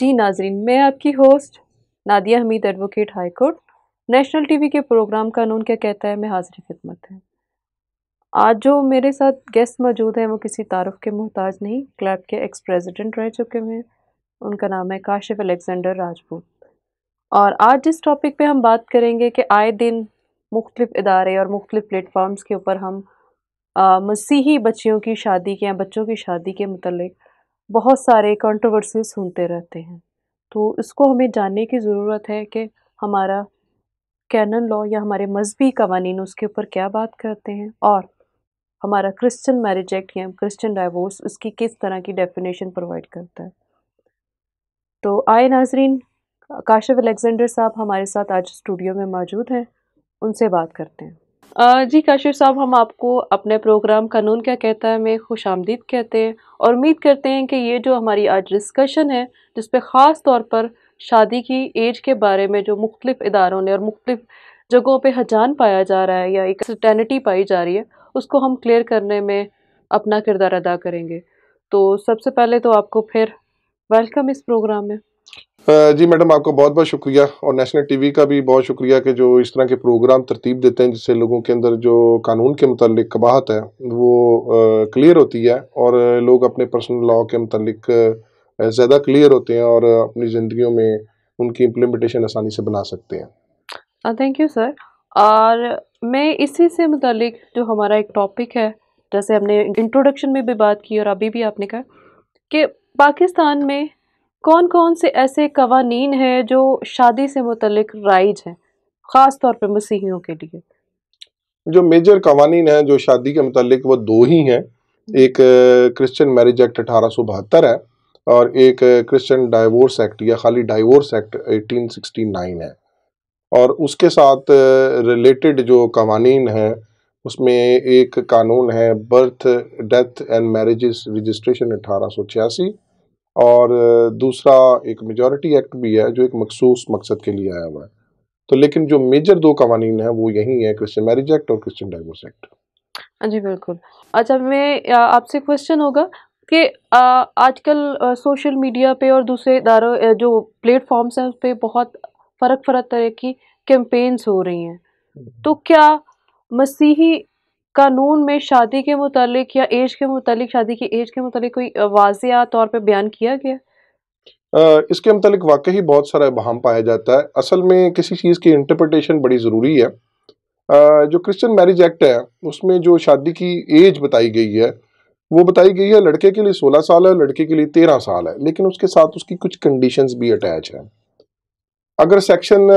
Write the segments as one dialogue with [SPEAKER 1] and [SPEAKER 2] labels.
[SPEAKER 1] जी नाजरीन मैं आपकी होस्ट Nadia Hameed advocate High Court National TV के प्रोग्राम कानून क्या कहता है मैं हाजिर खिदमत है आज जो मेरे साथ गेस्ट मौजूद हैं वो किसी तारफ़ के मोहताज नहीं क्लब के एक्स प्रेसिडेंट रह चुके हैं उनका नाम है काशिफ अलेक्जेंडर राजपूत और आज जिस टॉपिक पे हम बात करेंगे कि आए दिन मुख्तलिफ़ इदारे और मुख्तलिफ़ प्लेटफॉर्म्स के ऊपर हम आ, मसीही बच्चियों की शादी के या बच्चों की शादी के मतलब बहुत सारे कंट्रोवर्सी सुनते रहते हैं तो इसको हमें जानने की ज़रूरत है कि हमारा कैनन लॉ या हमारे मजहबी कवानीन उसके ऊपर क्या बात करते हैं और हमारा क्रिश्चियन मैरिज एक्ट या क्रिश्चियन डाइवोर्स उसकी किस तरह की डेफिनेशन प्रोवाइड करता है तो आए नाजरीन काशिफ अलेक्जेंडर साहब हमारे साथ आज स्टूडियो में मौजूद हैं उनसे बात करते हैं जी काशिर साहब हम आपको अपने प्रोग्राम कानून क्या कहता है में खुश आमदीद कहते हैं और उम्मीद करते हैं कि ये जो हमारी आज डिस्कशन है जिस पर ख़ास तौर पर शादी की एज के बारे में जो मुख्तलिफ़ इदारों ने और मुख्तलिफ़ जगहों पर हजान पाया जा रहा है या एक सटैनिटी पाई जा रही है उसको हम क्लियर करने में अपना किरदार अदा करेंगे तो सबसे पहले तो आपको फिर वेलकम इस प्रोग्राम में
[SPEAKER 2] जी मैडम आपका बहुत बहुत शुक्रिया और नेशनल टीवी का भी बहुत शुक्रिया कि जो इस तरह के प्रोग्राम तरतीब देते हैं जिससे लोगों के अंदर जो कानून के मतलब कबाहत है वो क्लियर होती है और लोग अपने पर्सनल लॉ के मतलब ज़्यादा क्लियर होते हैं और अपनी ज़िंदगियों में उनकी इम्प्लीमेंटेशन आसानी से बना सकते हैं
[SPEAKER 1] थैंक यू सर और मैं इसी से मतलब जो हमारा एक टॉपिक है जैसे हमने इंट्रोडक्शन में भी बात की और अभी भी आपने कहा कि पाकिस्तान में कौन कौन से ऐसे कवानीन हैं जो शादी से मुतलिक राइज हैं ख़ास तौर पर मसीहियों के लिए
[SPEAKER 2] जो मेजर कवानीन हैं जो शादी के मतलब वो दो ही हैं एक क्रिश्चियन मैरिज एक्ट अठारह सौ बहत्तर है और एक क्रिश्चियन डाइवोर्स एक्ट या खाली डाइवोर्स एक्ट 1869 है और उसके साथ रिलेटेड जो कवानीन हैं उसमें एक कानून है birth death and marriage registration अठारह सौ छियासी और दूसरा एक मेजॉरिटी एक्ट भी है जो एक मखसूस मकसद के लिए आया हुआ है तो लेकिन जो मेजर दो कवानीन है वो यही है क्रिश्चियन मैरिज एक्ट और क्रिश्चियन डाइवोर्स एक्ट
[SPEAKER 1] जी बिल्कुल अच्छा मैं आपसे क्वेश्चन होगा कि आजकल सोशल मीडिया पे और दूसरे दारों जो प्लेटफॉर्म्स हैं उस पर बहुत फ़र्क फ़र्क तरह की कैंपेन्स हो रही हैं हम्म। तो क्या मसीही कानून में शादी के मुतालिक या एज के मुतालिक शादी की एज के मुतालिक कोई वाजिया तौर पर बयान किया गया
[SPEAKER 2] इसके मुतालिक वाकई ही बहुत सारा बहाम पाया जाता है असल में किसी चीज़ की इंटरप्रटेशन बड़ी ज़रूरी है जो क्रिश्चियन मैरिज एक्ट है उसमें जो शादी की एज बताई गई है वो बताई गई है लड़के के लिए 16 साल है लड़के के लिए 13 साल है लेकिन उसके साथ उसकी कुछ कंडीशंस भी अटैच हैं अगर सेक्शन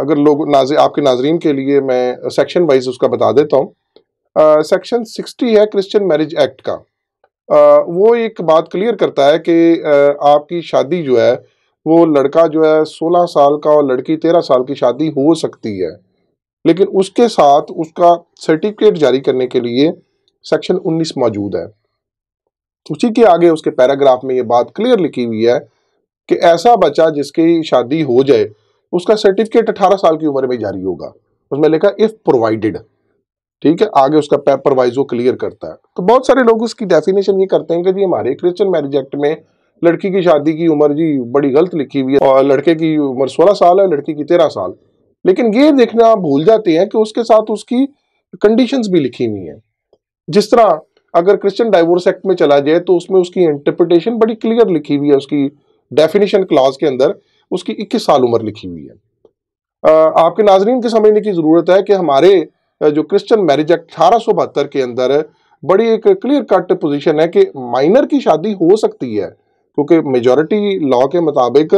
[SPEAKER 2] अगर लोग नाज आपके नाजरीन के लिए मैं सेक्शन वाइज उसका बता देता हूँ सेक्शन सिक्सटी है क्रिश्चियन मैरिज एक्ट का आ, वो एक बात क्लियर करता है कि आपकी शादी जो है वो लड़का जो है सोलह साल का और लड़की तेरह साल की शादी हो सकती है लेकिन उसके साथ उसका सर्टिफिकेट जारी करने के लिए सेक्शन उन्नीस मौजूद है उसी के आगे उसके पैराग्राफ में ये बात क्लियर लिखी हुई है कि ऐसा बच्चा जिसकी शादी हो जाए उसका सर्टिफिकेट अठारह साल की उम्र में जारी होगा उसमें लिखा इफ प्रोवाइडेड ठीक है आगे उसका पेपर वाइज वो क्लियर करता है तो बहुत सारे लोग उसकी डेफिनेशन ये करते हैं कि जी हमारे क्रिश्चियन मैरिज एक्ट में लड़की की शादी की उम्र जी बड़ी गलत लिखी हुई है और लड़के की उम्र 16 साल है लड़की की 13 साल लेकिन ये देखना भूल जाते हैं कि उसके साथ उसकी कंडीशंस भी लिखी हुई हैं जिस तरह अगर क्रिश्चियन डाइवोर्स एक्ट में चला जाए तो उसमें उसकी इंटरप्रिटेशन बड़ी क्लियर लिखी हुई है उसकी डेफिनेशन क्लाज के अंदर उसकी इक्कीस साल उम्र लिखी हुई है आपके नाजरीन के समझने की ज़रूरत है कि हमारे जो क्रिश्चियन मैरिज एक्ट अठारह के अंदर बड़ी एक क्लियर कट पोजीशन है कि माइनर की शादी हो सकती है क्योंकि मेजॉरिटी लॉ के मुताबिक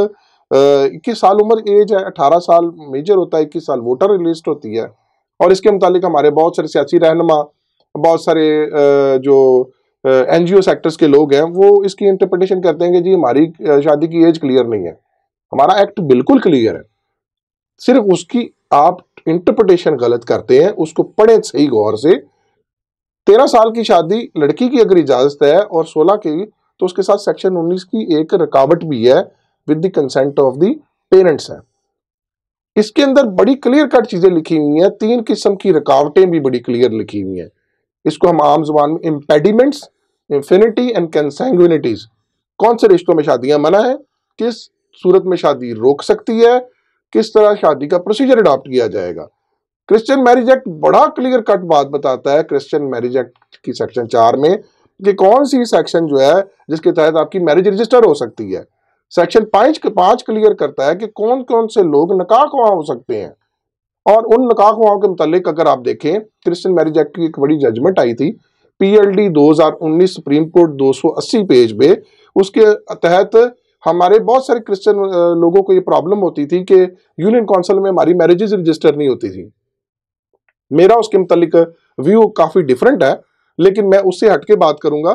[SPEAKER 2] इक्कीस साल उम्र एज है अठारह साल मेजर होता है इक्कीस साल वोटर लिस्ट होती है और इसके मुतालिक हमारे बहुत सारे सियासी रहनमा बहुत सारे जो एनजीओ सेक्टर्स के लोग हैं वो इसकी इंटरप्रिटेशन करते हैं कि जी हमारी शादी की एज क्लियर नहीं है हमारा एक्ट बिल्कुल क्लियर है सिर्फ उसकी आप इंटरप्रिटेशन गलत करते हैं उसको पढ़े सही गौर से तेरह साल की शादी लड़की की अगर इजाजत है और सोलह की तो उसके साथ सेक्शन उन्नीस की एक रुकावट भी है with the consent of the parents है इसके अंदर बड़ी क्लियर कट चीजें लिखी हुई हैं तीन किस्म की रुकावटें भी बड़ी क्लियर लिखी हुई हैं इसको हम आम जुबान में इम्पेडिमेंट्स इंफिनिटी एंड कंसेंग्विनिटीज कौन से रिश्तों में शादियां मना है किस सूरत में शादी रोक सकती है किस तरह शादी का प्रोसीजर अडॉप्ट किया जाएगा क्रिश्चियन मैरिज एक्ट बड़ा क्लियर कट बात बताता है क्रिश्चियन मैरिज एक्ट की सेक्शन चार में कि कौन सी सेक्शन जो है जिसके तहत आपकी मैरिज रजिस्टर हो सकती है सेक्शन पांच पांच क्लियर करता है कि कौन कौन से लोग नकाह हो सकते हैं और उन नकाहवाओं के मतलब अगर आप देखें क्रिश्चियन मैरिज एक्ट की एक बड़ी जजमेंट आई थी पीएलडी 2019 सुप्रीम कोर्ट 280 पेज पे उसके तहत हमारे बहुत सारे क्रिश्चियन लोगों को ये प्रॉब्लम होती थी कि यूनियन काउंसिल में हमारी मैरिजेज रजिस्टर नहीं होती थी मेरा उसके मतलब व्यू काफ़ी डिफरेंट है लेकिन मैं उससे हटके बात करूंगा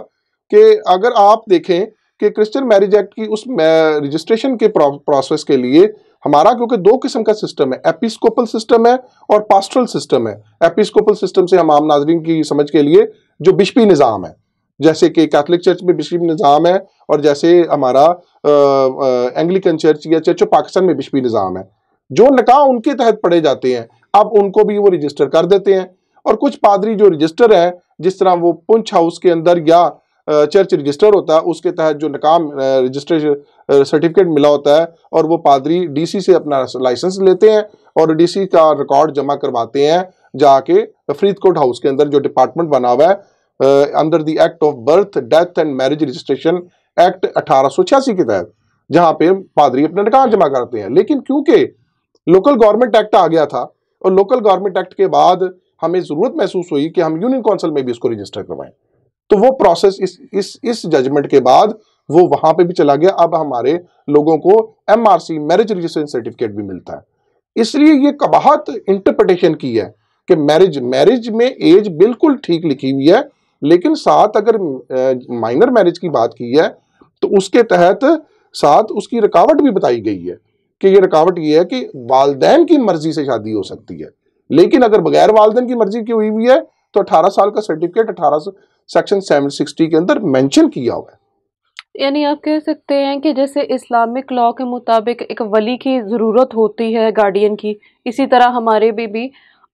[SPEAKER 2] कि अगर आप देखें कि क्रिश्चियन मैरिज एक्ट की उस रजिस्ट्रेशन के प्रोसेस के लिए हमारा क्योंकि दो किस्म का सिस्टम है एपिस्कोपल सिस्टम है और पास्ट्रल सिस्टम है एपिस्कोपल सिस्टम से हम आम नाजरीन की समझ के लिए जो बिशपी निज़ाम है जैसे कि कैथलिक चर्च में बिशपी निज़ाम है और जैसे हमारा एंग्लिकन चर्च या चर्च ऑफ पाकिस्तान में बिशपी निज़ाम है जो नकाह उनके तहत पढ़े जाते हैं अब उनको भी वो रजिस्टर कर देते हैं और कुछ पादरी जो रजिस्टर हैं जिस तरह वो पुंछ हाउस के अंदर या चर्च रजिस्टर होता है उसके तहत जो नकाम रजिस्ट्रेशन सर्टिफिकेट मिला होता है और वो पादरी डीसी से अपना लाइसेंस लेते हैं और डीसी का रिकॉर्ड जमा करवाते हैं जाके फरीदकोट हाउस के अंदर जो डिपार्टमेंट बना हुआ है under the act of birth death and marriage registration act अठारह के तहत जहाँ पे पादरी अपना रिकॉर्ड जमा करते हैं लेकिन क्योंकि लोकल गवर्नमेंट एक्ट आ गया था और लोकल गवर्नमेंट एक्ट के बाद हमें ज़रूरत महसूस हुई कि हम यूनियन काउंसिल में भी इसको रजिस्टर करवाएं तो वो प्रोसेस इस इस इस जजमेंट के बाद वो वहां पे भी चला गया अब हमारे लोगों को एमआरसी मैरिज रजिस्ट्रेशन सर्टिफिकेट भी मिलता है इसलिए ये कबाहत इंटरप्रिटेशन की है कि मैरिज मैरिज में एज बिल्कुल ठीक लिखी हुई है लेकिन साथ अगर माइनर मैरिज की बात की है तो उसके तहत साथ उसकी रुकावट भी बताई गई है कि ये रुकावट ये है कि वालदेन की मर्जी से शादी हो सकती है लेकिन अगर बगैर वालदेन की मर्जी की हुई हुई है तो 18 साल का सर्टिफिकेट 18 सेक्शन 760 के अंदर मैंशन किया हुआ है
[SPEAKER 1] यानी आप कह सकते हैं कि जैसे इस्लामिक लॉ के मुताबिक एक वली की ज़रूरत होती है गार्डियन की इसी तरह हमारे भी भी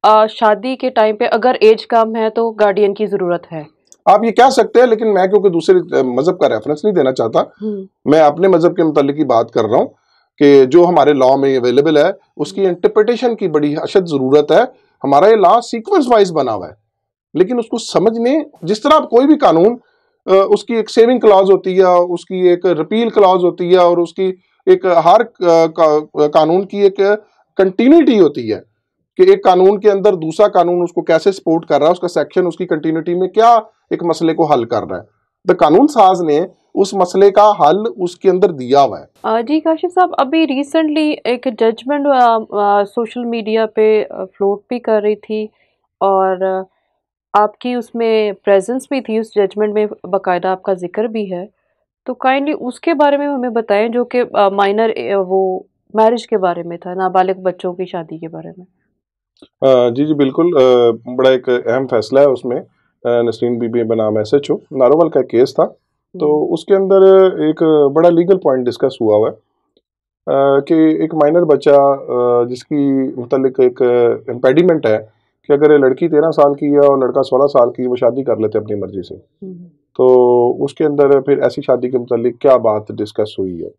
[SPEAKER 1] आ, शादी के टाइम पे अगर एज कम है तो गार्डियन की ज़रूरत है
[SPEAKER 2] आप ये कह सकते हैं लेकिन मैं क्योंकि दूसरे मज़हब का रेफरेंस नहीं देना चाहता हम्म। मैं अपने मज़हब के मतलब की बात कर रहा हूँ कि जो हमारे लॉ में अवेलेबल है उसकी इंटरप्रटेशन की बड़ी अशद ज़रूरत है हमारा ये लॉ सीक्वेंस वाइज बना हुआ है लेकिन उसको समझने जिस तरह आप कोई भी कानून उसकी एक सेविंग क्लाज होती है उसकी एक रिपील क्लाज होती है और उसकी एक हर कानून की एक कंटिन्यूटी होती है कि एक कानून के अंदर दूसरा कानून उसको कैसे सपोर्ट कर रहा है उसका सेक्शन उसकी कंटिन्यूटी में क्या एक मसले को हल कर रहा है द कानून साज ने उस मसले का हल उसके अंदर दिया हुआ
[SPEAKER 1] है जी काशिफ साहब अभी रिसेंटली एक जजमेंट सोशल मीडिया पे फ्लोट भी कर रही थी और आपकी उसमें प्रेजेंस भी थी उस जजमेंट में बाकायदा आपका ज़िक्र भी है तो काइंडली उसके बारे में हमें बताएं जो कि माइनर वो मैरिज के बारे में था नाबालिग बच्चों की शादी के बारे में
[SPEAKER 2] आ, जी जी बिल्कुल आ, बड़ा एक अहम फैसला है उसमें नसरीन बीबी बनाम एस एच ओ नारोवल का केस था तो हम्म। उसके अंदर एक बड़ा लीगल पॉइंट डिस्कस हुआ हुआ है कि एक माइनर बच्चा जिसकी मतलब एक इम्पेडिमेंट है कि अगर ये लड़की तेरह साल की है और लड़का सोलह साल की वो शादी कर लेते अपनी मर्जी से हम्म। तो उसके अंदर फिर ऐसी शादी के मतलब क्या बात डिस्कस हुई है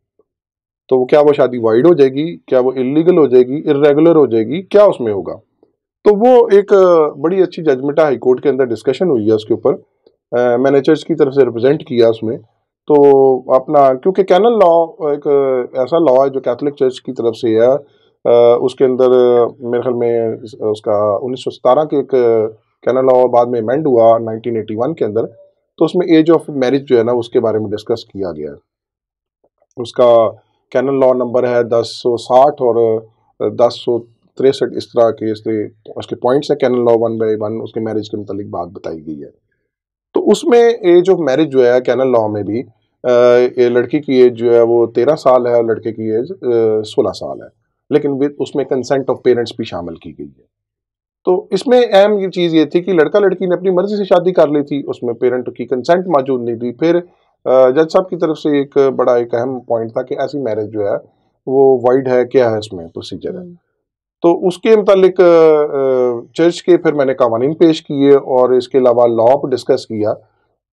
[SPEAKER 2] तो क्या वो शादी वाइड हो जाएगी क्या वो इलीगल हो जाएगी इरेगुलर हो जाएगी क्या उसमें होगा तो वो एक बड़ी अच्छी जजमेंट हाई कोर्ट के अंदर डिस्कशन हुई है उसके ऊपर मैंने चर्च की तरफ से रिप्रेजेंट किया उसमें तो अपना क्योंकि कैनल लॉ एक ऐसा लॉ है जो कैथलिक चर्च की तरफ से है उसके अंदर मेरे ख्याल में उसका उन्नीस के एक कैनल लॉ बाद में अमेंड हुआ 1981 के अंदर तो उसमें एज ऑफ मैरिज जो है ना उसके बारे में डिस्कस किया गया है उसका कैनल लॉ नंबर है दस सौ साठ और दस सौ तिरसठ इस तरह के इसके उसके पॉइंट्स हैं canon law one by one उसके मैरिज के मतलब बात बताई गई है तो उसमें एज ऑफ मैरिज जो है कैनल लॉ में भी लड़की की एज जो है वो तेरह साल है और लड़के की एज सोलह साल है लेकिन विद उसमें कंसेंट ऑफ पेरेंट्स भी शामिल की गई है तो इसमें अहम ये चीज़ ये थी कि लड़का लड़की ने अपनी मर्जी से शादी कर ली थी उसमें पेरेंट की कंसेंट मौजूद नहीं थी फिर जज साहब की तरफ से एक बड़ा एक अहम पॉइंट था कि ऐसी मैरिज जो है वो वाइड है क्या है इसमें प्रोसीजर है हम्म। तो उसके मतलब चर्च के फिर मैंने कवानीन पेश किए और इसके अलावा लॉ पर डिस्कस किया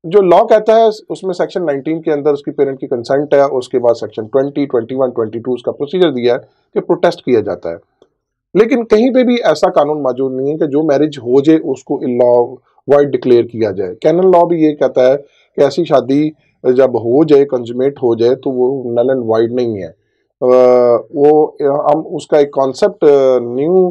[SPEAKER 2] जो लॉ कहता है उसमें सेक्शन 19 के अंदर उसकी पेरेंट की कंसेंट है उसके बाद सेक्शन 20, 21, 22 उसका प्रोसीजर दिया है कि प्रोटेस्ट किया जाता है लेकिन कहीं पे भी ऐसा कानून मौजूद नहीं है कि जो मैरिज हो जाए उसको लॉ वाइड डिक्लेयर किया जाए कैनन लॉ भी ये कहता है कि ऐसी शादी जब हो जाए कंजुमेट हो जाए तो वो नल एंड वाइड नहीं है वो हम उसका एक कॉन्सेप्ट न्यू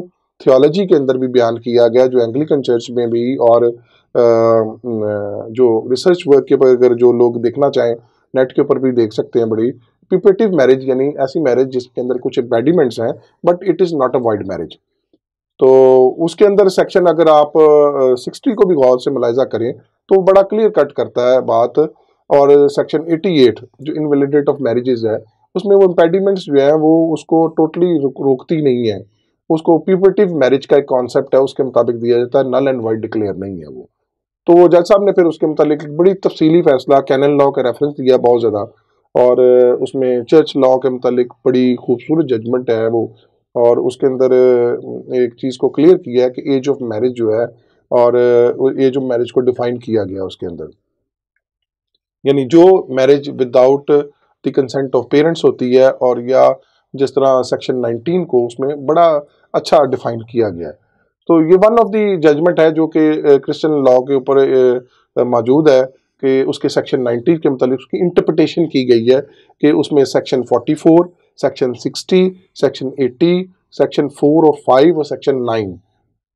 [SPEAKER 2] थियोलॉजी के अंदर भी बयान किया गया जो एंग्लिकन चर्च में भी और जो रिसर्च वर्क के ऊपर अगर जो लोग देखना चाहें नेट के ऊपर भी देख सकते हैं बड़ी पिपेटिव मैरिज यानी ऐसी मैरिज जिसके अंदर कुछ एम्पेडिमेंट्स हैं but it is not a void marriage तो उसके अंदर सेक्शन अगर आप सिक्सटी को भी गौर से मुलायजा करें तो बड़ा क्लियर कट करता है बात और सेक्शन एटी एट जो इनवेलिडेट ऑफ मैरिजेज है उसमें वो इम्पेडिमेंट्स जो हैं वो उसको टोटली रोकती नहीं है उसको प्यूपेटिव मैरिज का एक कॉन्सेप्ट है उसके मुताबिक दिया जाता है नल एंड वाइड डिक्लेयर नहीं है वो तो जज साहब ने फिर उसके मतलब बड़ी तफसीली फैसला कैनल लॉ का रेफरेंस दिया बहुत ज़्यादा और उसमें चर्च लॉ के मतलब बड़ी खूबसूरत जजमेंट है वो और उसके अंदर एक चीज़ को क्लियर किया है कि एज ऑफ मैरिज जो है और एज ऑफ मैरिज को डिफाइन किया गया उसके अंदर यानी जो marriage without the consent of parents होती है और या जिस तरह सेक्शन 19 को उसमें बड़ा अच्छा डिफाइन किया गया है तो ये वन ऑफ दी जजमेंट है जो कि क्रिश्चियन लॉ के ऊपर मौजूद है कि उसके सेक्शन 90 के मतलब उसकी इंटरप्रटेशन की गई है कि उसमें सेक्शन 44, सेक्शन 60, सेक्शन 80, सेक्शन 4 और 5 और सेक्शन 9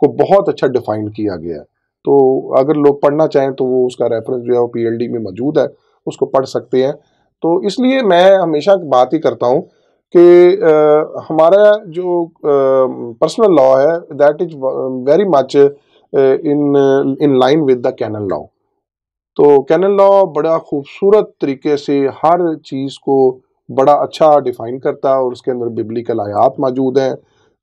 [SPEAKER 2] को बहुत अच्छा डिफाइन किया गया है तो अगर लोग पढ़ना चाहें तो वो उसका रेफरेंस जो है वो पी में मौजूद है उसको पढ़ सकते हैं तो इसलिए मैं हमेशा बात ही करता हूँ कि हमारा जो पर्सनल लॉ है that is very much in in line with the canon law तो कैनल लॉ बड़ा खूबसूरत तरीके से हर चीज़ को बड़ा अच्छा डिफाइन करता है और उसके अंदर बिब्लिकल आयात मौजूद हैं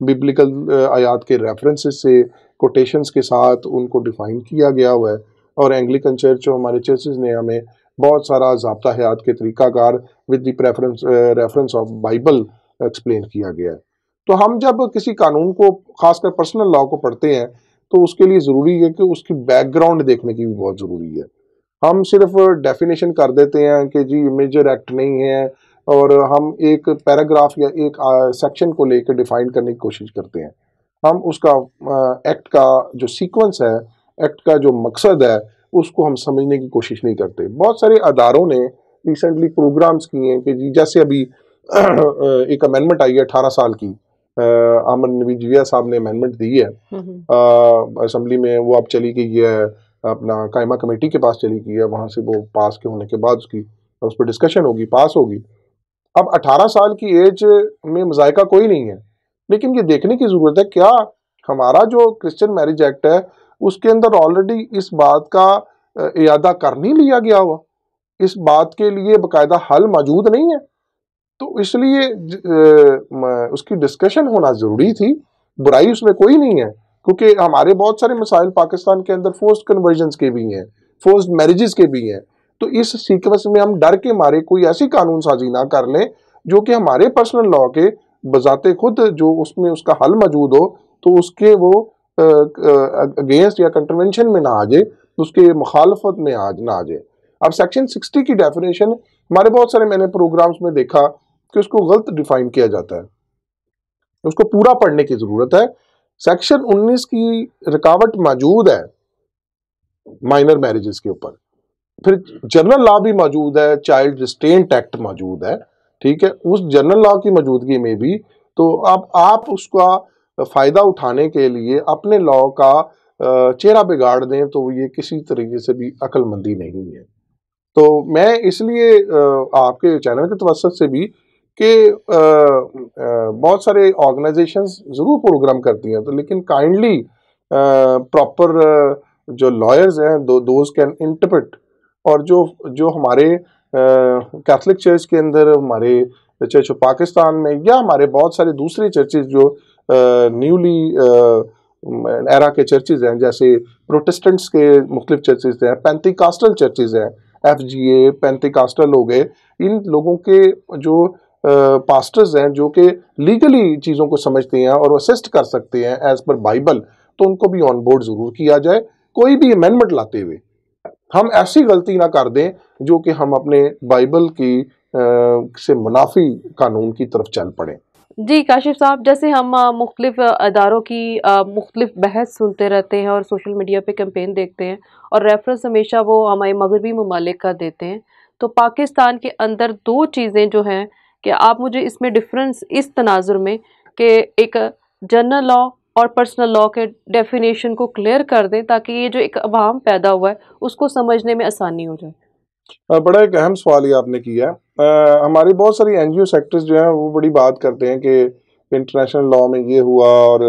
[SPEAKER 2] बिब्लिकल आयात के रेफरेंसेस से कोटेशंस के साथ उनको डिफ़ाइन किया गया हुआ है और एंग्लिकन चर्च जो हमारे चर्चेज ने हमें बहुत सारा जबता हयात के तरीक़ाकार with the reference of Bible explain किया गया है तो हम जब किसी कानून को खासकर पर्सनल लॉ को पढ़ते हैं तो उसके लिए ज़रूरी है कि उसकी बैकग्राउंड देखने की भी बहुत ज़रूरी है हम सिर्फ डेफिनेशन कर देते हैं कि जी मेजर एक्ट नहीं है और हम एक पैराग्राफ या एक सेक्शन uh, को लेकर डिफाइन करने की कोशिश करते हैं हम उसका एक्ट uh, का जो सीक्वेंस है एक्ट का जो मकसद है उसको हम समझने की कोशिश नहीं करते बहुत सारे अदारों ने रिसेंटली प्रोग्राम्स किए हैं कि जी जैसे अभी एक अमेंडमेंट आई है अठारह साल की अमन नबी जिया साहब ने अमेंडमेंट दी है असम्बली हम्म, हम्म। में वो अब चली गई है अपना कायमा कमेटी के पास चली गई है वहाँ से वो पास के होने के बाद उसकी उस पर डिस्कशन होगी पास होगी अब 18 साल की एज में मजायका कोई नहीं है लेकिन ये देखने की ज़रूरत है क्या हमारा जो क्रिश्चियन मैरिज एक्ट है उसके अंदर ऑलरेडी इस बात का इरादा कर नहीं लिया गया हुआ इस बात के लिए बकायदा हल मौजूद नहीं है तो इसलिए उसकी डिस्कशन होना ज़रूरी थी बुराई उसमें कोई नहीं है क्योंकि हमारे बहुत सारे मसाइल पाकिस्तान के अंदर फोर्स कन्वर्जन के भी हैं फोर्स मैरिजेस के भी हैं तो इस सीक्वेंस में हम डर के मारे कोई ऐसी कानून साजी ना कर लें जो कि हमारे पर्सनल लॉ के बजाते खुद जो उसमें उसका हल मौजूद हो तो उसके वो अगेंस्ट या कंटरवेंशन में ना आ जाए तो उसके मुखालफत में आज ना आ जाए अब सेक्शन 60 की डेफिनेशन हमारे बहुत सारे मैंने प्रोग्राम्स में देखा कि उसको गलत डिफाइन किया जाता है उसको पूरा पढ़ने की ज़रूरत है सेक्शन 19 की रुकावट मौजूद है माइनर मैरिजेस के ऊपर फिर जनरल लॉ भी मौजूद है चाइल्ड रिस्टेंट एक्ट मौजूद है ठीक है उस जनरल लॉ की मौजूदगी में भी तो अब आप आप उसका फ़ायदा उठाने के लिए अपने लॉ का चेहरा बिगाड़ दें तो ये किसी तरीके से भी अक्लमंदी नहीं है तो मैं इसलिए आपके चैनल के तवसत से भी कि बहुत सारे ऑर्गेनाइजेशन ज़रूर प्रोग्राम करती हैं तो लेकिन काइंडली प्रॉपर जो लॉयर्स हैं दो दोज कैन इंटरप्रेट और जो जो हमारे कैथलिक चर्च के अंदर हमारे चर्च ऑफ पाकिस्तान में या हमारे बहुत सारे दूसरे चर्चेज जो न्यूली एरा के चर्चेज हैं जैसे प्रोटेस्टेंट्स के मुख्तु चर्चेज हैं पैंतीकास्टल चर्चेज हैं एफ जी ए पैंतीकास्टल हो गए इन लोगों के जो पास्टर्स हैं जो कि लीगली चीज़ों को समझते हैं और असिस्ट कर सकते हैं एज़ पर बाइबल तो उनको भी ऑन बोर्ड ज़रूर किया जाए कोई भी अमेंडमेंट लाते हुए हम ऐसी गलती ना कर दें जो कि हम अपने बाइबल की आ, से मुनाफी कानून की तरफ चल पड़ें
[SPEAKER 1] जी काशिफ साहब जैसे हम मुख्तलिफ अदारों की मुख्तलिफ बहस सुनते रहते हैं और सोशल मीडिया पे कैंपेन देखते हैं और रेफरेंस हमेशा वो हमारे मगरबी ममालिक का देते हैं तो पाकिस्तान के अंदर दो चीज़ें जो हैं कि आप मुझे इसमें डिफरेंस इस तनाजुर में कि एक जनरल लॉ और पर्सनल लॉ के डेफिनेशन को क्लियर कर दें ताकि ये जो एक अवाम पैदा हुआ है उसको समझने में आसानी हो जाए
[SPEAKER 2] बड़ा एक अहम सवाल ये आपने किया है हमारी बहुत सारी एनजीओ सेक्टर्स जो हैं वो बड़ी बात करते हैं कि इंटरनेशनल लॉ में ये हुआ और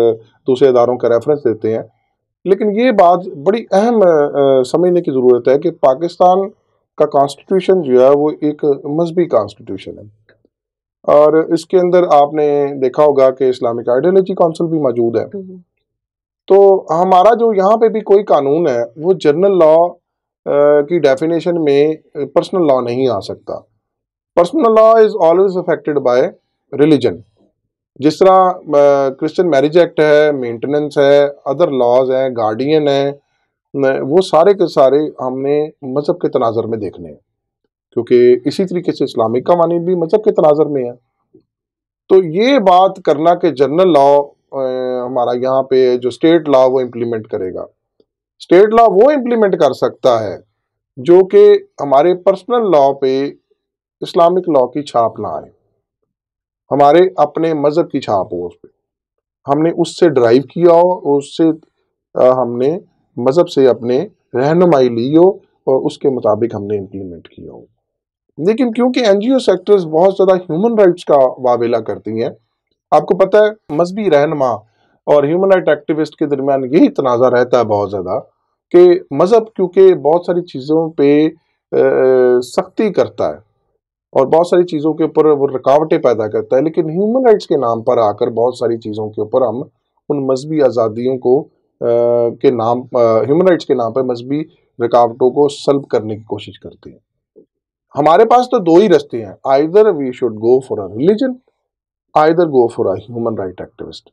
[SPEAKER 2] दूसरे इदारों का रेफरेंस देते हैं लेकिन ये बात बड़ी अहम समझने की ज़रूरत है कि पाकिस्तान का कॉन्स्टिट्यूशन जो है वो एक मजहबी कॉन्स्टिट्यूशन है और इसके अंदर आपने देखा होगा कि इस्लामिक आइडियोलॉजी काउंसिल भी मौजूद है हम्म। तो हमारा जो यहाँ पे भी कोई कानून है वो जनरल लॉ की डेफिनेशन में पर्सनल लॉ नहीं आ सकता personal law is always affected by religion जिस तरह क्रिश्चियन मैरिज एक्ट है मेंटेनेंस है अदर लॉज हैं गार्डियन है वो सारे के सारे हमने मज़हब के तनाजर में देखने हैं क्योंकि इसी तरीके से इस्लामिक कवानीन भी मज़हब के तनाजर में है तो ये बात करना कि जनरल लॉ हमारा यहाँ पे जो स्टेट लॉ वो इम्प्लीमेंट करेगा स्टेट लॉ वो इम्प्लीमेंट कर सकता है जो कि हमारे पर्सनल लॉ पे इस्लामिक लॉ की छाप ना आए हमारे अपने मज़हब की छाप हो उस पर हमने उससे ड्राइव किया हो उससे हमने मज़हब से अपने रहनुमाई ली हो और उसके मुताबिक हमने इम्प्लीमेंट किया हो लेकिन क्योंकि एनजीओ सेक्टर्स बहुत ज़्यादा ह्यूमन राइट्स का वावेला करती हैं आपको पता है मजहबी रहनमा और ह्यूमन राइट एक्टिविस्ट के दरमियान यही तनाज़ा रहता है बहुत ज़्यादा कि मज़हब क्योंकि बहुत सारी चीज़ों पे सख्ती करता है और बहुत सारी चीज़ों के ऊपर वो रुकावटें पैदा करता है लेकिन ह्यूमन राइट्स के नाम पर आकर बहुत सारी चीज़ों के ऊपर हम उन मजहबी आज़ादियों को आ, के नाम ह्यूमन राइट्स के नाम पर मजहबी रुकावटों को सल्व करने की कोशिश करते हैं हमारे पास तो दो ही रस्ते हैं either we should go for a religion either go for a human right activist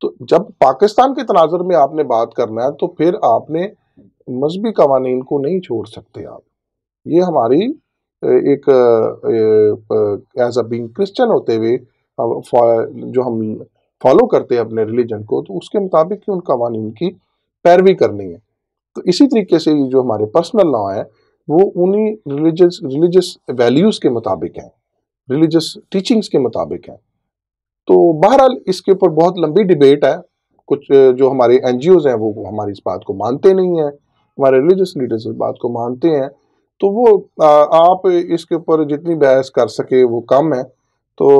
[SPEAKER 2] तो जब पाकिस्तान के तनाजर में आपने बात करना है तो फिर आपने मजहबी कवानीन को नहीं छोड़ सकते आप ये हमारी एक एज अ बींग क्रिश्चन होते हुए जो हम फॉलो करते हैं अपने रिलीजन को तो उसके मुताबिक ही उन कवानी की पैरवी करनी है तो इसी तरीके से ये जो हमारे पर्सनल लॉ है वो उन्हीं रिलीज रिलीजस वैल्यूज़ के मुताबिक हैं रिलीजस टीचिंग्स के मुताबिक हैं तो बहरहाल इसके ऊपर बहुत लंबी डिबेट है कुछ जो हमारे एन हैं वो हमारी इस बात को मानते नहीं हैं हमारे रिलीजियस लीडर्स इस बात को मानते हैं तो वो आ, आप इसके ऊपर जितनी बहस कर सके वो कम है तो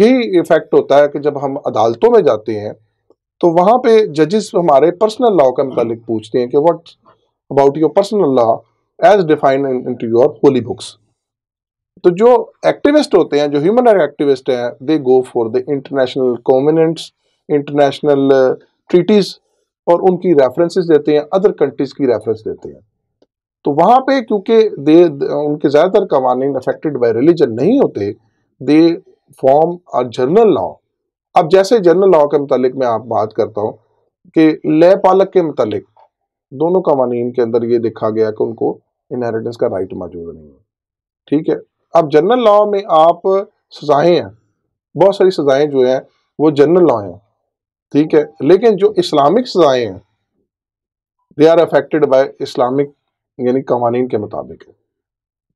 [SPEAKER 2] यही इफेक्ट होता है कि जब हम अदालतों में जाते हैं तो वहाँ पे जजेस हमारे पर्सनल लॉ के मुतालिक पूछते हैं कि what about your personal law as defined into your holy books तो जो एक्टिविस्ट होते हैं जो ह्यूमन राइट एक्टिविस्ट हैं they go for the international covenants international treaties और उनकी रेफरेंसेस देते हैं अदर कंट्रीज की रेफरेंस देते हैं तो वहाँ पे क्योंकि दे उनके ज़्यादातर कवानीन अफेक्टेड बाय रिलीजन नहीं होते they form a general law अब जैसे जर्नल लॉ के मुतालिक मैं आप बात करता हूँ कि लय पालक के मुतालिक दोनों कवानीन के अंदर ये देखा गया कि उनको इनहेरिटेंस का राइट मौजूद नहीं है ठीक है अब जर्नल लॉ में आप सजाएं हैं बहुत सारी सजाएं जो हैं वो जनरल लॉ हैं ठीक है लेकिन जो इस्लामिक सजाएं हैं they are affected by Islamic यानी कवानीन के मुताबिक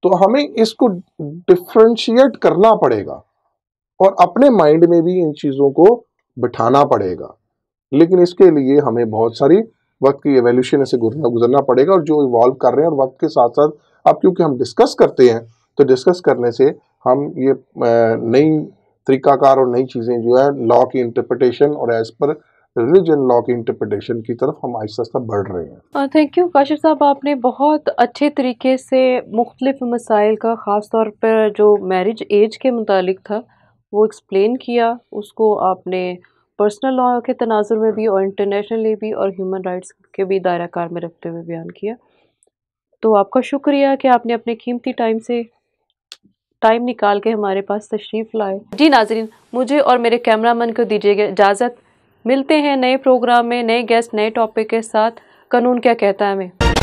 [SPEAKER 2] तो हमें इसको डिफ्रेंशिएट करना पड़ेगा और अपने माइंड में भी इन चीज़ों को बिठाना पड़ेगा लेकिन इसके लिए हमें बहुत सारी वक्त की एवेल्यूशन से गुजरना गुजरना पड़ेगा और जो इवॉल्व कर रहे हैं और वक्त के साथ साथ अब क्योंकि हम डिस्कस करते हैं तो डिस्कस करने से हम ये नई तरीकाकार और नई चीज़ें जो है लॉ की इंटरप्रटेशन और एज पर रिलीजन लॉ की इंटरप्रटेशन की तरफ हम आहिस्ता आहिस्ता बढ़ रहे
[SPEAKER 1] हैं थैंक हाँ, यू काशिफ साहब आपने बहुत अच्छे तरीके से मुख्तलिफ मसाइल का ख़ास तौर पर जो मैरिज एज के मुतालिक था वो एक्सप्लेन किया उसको आपने पर्सनल लॉ के तनाजर में भी और इंटरनेशनली भी और ह्यूमन राइट्स के भी दायरा कार में रखते हुए बयान किया तो आपका शुक्रिया कि आपने अपने कीमती टाइम से टाइम निकाल के हमारे पास तशरीफ़ लाए जी नाजरीन मुझे और मेरे कैमरा मैन को दीजिएगा इजाज़त मिलते हैं नए प्रोग्राम में नए गेस्ट नए टॉपिक के साथ कानून क्या कहता है हमें